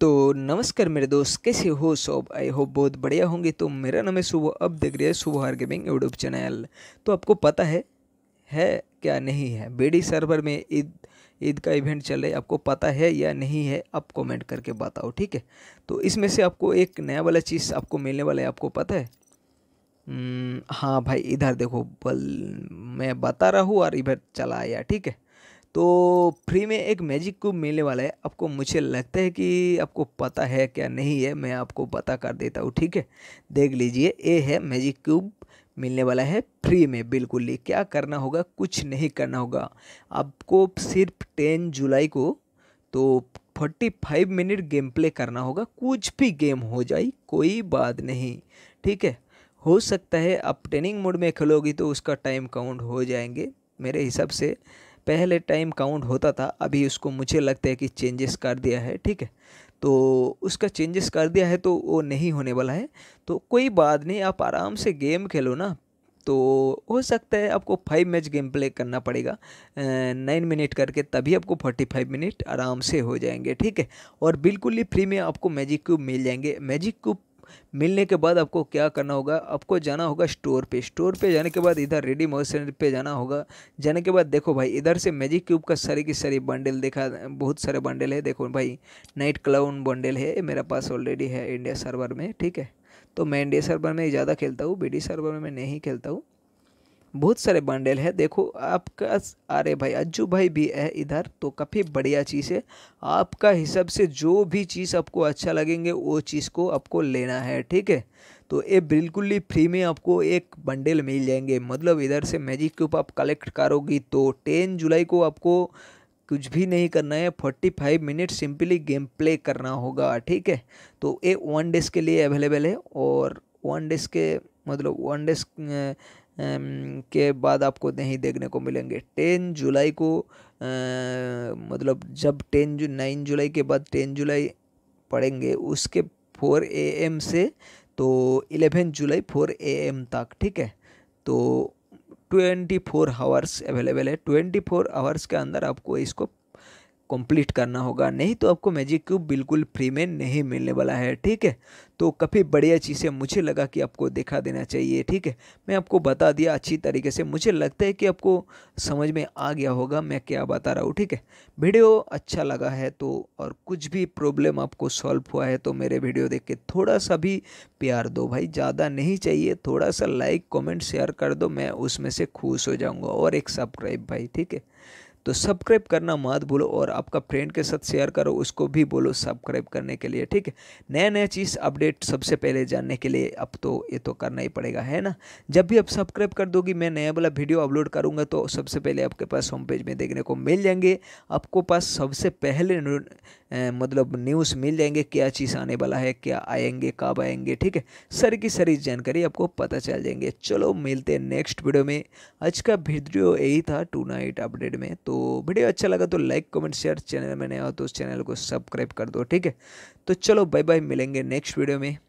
तो नमस्कार मेरे दोस्त कैसे हो सब आई होप बहुत बढ़िया होंगे तो मेरा नाम है सुबह अब देख रहे हैं सुबह हार गेमिंग यूट्यूब चैनल तो आपको पता है है क्या नहीं है बेडी सर्वर में ईद ईद का इवेंट चल रहा है आपको पता है या नहीं है आप कमेंट करके बताओ ठीक है तो इसमें से आपको एक नया वाला चीज़ आपको मिलने वाला है आपको पता है हम्म, हाँ भाई इधर देखो बल मैं बता रहा हूँ और इधर चला आया ठीक है तो फ्री में एक मैजिक क्यूब मिलने वाला है आपको मुझे लगता है कि आपको पता है क्या नहीं है मैं आपको पता कर देता हूँ ठीक है देख लीजिए ये है मैजिक क्यूब मिलने वाला है फ्री में बिल्कुल ही क्या करना होगा कुछ नहीं करना होगा आपको सिर्फ टेन जुलाई को तो forty five minute game play करना होगा कुछ भी गेम हो जाए कोई बात नहीं ठीक है हो सकता है आप ट्रेनिंग मोड में खेलोगी तो उसका टाइम काउंट हो जाएंगे मेरे हिसाब से पहले टाइम काउंट होता था अभी उसको मुझे लगता है कि चेंजेस कर दिया है ठीक है तो उसका चेंजेस कर दिया है तो वो नहीं होने वाला है तो कोई बात नहीं आप आराम से गेम खेलो ना तो हो सकता है आपको फाइव मैच गेम प्ले करना पड़ेगा नाइन मिनट करके तभी आपको फोर्टी फाइव मिनट आराम से हो जाएंगे ठीक है और बिल्कुल ही फ्री में आपको मैजिक क्यूब मिल जाएंगे मैजिक क्यूब मिलने के बाद आपको क्या करना होगा आपको जाना होगा स्टोर पे स्टोर पे जाने के बाद इधर रेडी मोशन पे जाना होगा जाने के बाद देखो भाई इधर से मैजिक क्यूब का सारी की सारी बंडल देखा बहुत सारे बंडल है देखो भाई नाइट क्लाउन बंडल है मेरा पास ऑलरेडी है इंडिया सर्वर में ठीक है तो मैं इंडिया सर्वर में ज़्यादा खेलता हूँ बी सर्वर में मैं नहीं खेलता हूँ बहुत सारे बंडल है देखो आपका अरे भाई अज्जू भाई भी है इधर तो काफ़ी बढ़िया चीज़ है आपका हिसाब से जो भी चीज़ आपको अच्छा लगेंगे वो चीज़ को आपको लेना है ठीक है तो ये बिल्कुल ही फ्री में आपको एक बंडल मिल जाएंगे मतलब इधर से मैजिक क्यूब आप कलेक्ट करोगी तो टेन जुलाई को आपको कुछ भी नहीं करना है forty five minute simply game play करना होगा ठीक है तो ये वन डेज के लिए अवेलेबल है और वन डेज के मतलब वन डे के बाद आपको नहीं देखने को मिलेंगे टेन जुलाई को आ, मतलब जब टेन जु नाइन जुलाई के बाद टेन जुलाई पढ़ेंगे उसके फोर ए एम से तो इलेवन जुलाई फोर ए एम तक ठीक है तो ट्वेंटी फोर हावर्स अवेलेबल है ट्वेंटी फोर आवर्स के अंदर आपको इसको कंप्लीट करना होगा नहीं तो आपको मैजिक क्यूब बिल्कुल फ्री में नहीं मिलने वाला है ठीक है तो काफ़ी बढ़िया चीज़ है मुझे लगा कि आपको दिखा देना चाहिए ठीक है मैं आपको बता दिया अच्छी तरीके से मुझे लगता है कि आपको समझ में आ गया होगा मैं क्या बता रहा हूँ ठीक है वीडियो अच्छा लगा है तो और कुछ भी प्रॉब्लम आपको सॉल्व हुआ है तो मेरे वीडियो देख के थोड़ा सा भी प्यार दो भाई ज़्यादा नहीं चाहिए थोड़ा सा लाइक कॉमेंट शेयर कर दो मैं उसमें से खुश हो जाऊँगा और एक सब्सक्राइब भाई ठीक है तो सब्सक्राइब करना मत भूलो और आपका फ्रेंड के साथ शेयर करो उसको भी बोलो सब्सक्राइब करने के लिए ठीक है नया नया चीज़ अपडेट सबसे पहले जानने के लिए अब तो ये तो करना ही पड़ेगा है ना जब भी आप सब्सक्राइब कर दोगी मैं नया वाला वीडियो अपलोड करूँगा तो सबसे पहले आपके पास होम पेज में देखने को मिल जाएंगे आपको पास सबसे पहले मतलब न्यूज़ मिल जाएंगे क्या चीज़ आने वाला है क्या आएंगे कब आएंगे ठीक है सारी की सारी जानकारी आपको पता चल जाएंगे चलो मिलते हैं नेक्स्ट वीडियो में आज का वीडियो यही था टू नाइट अपडेट में तो वीडियो अच्छा लगा तो लाइक कमेंट शेयर चैनल में नया हो तो उस चैनल को सब्सक्राइब कर दो ठीक है तो चलो बाय बाय मिलेंगे नेक्स्ट वीडियो में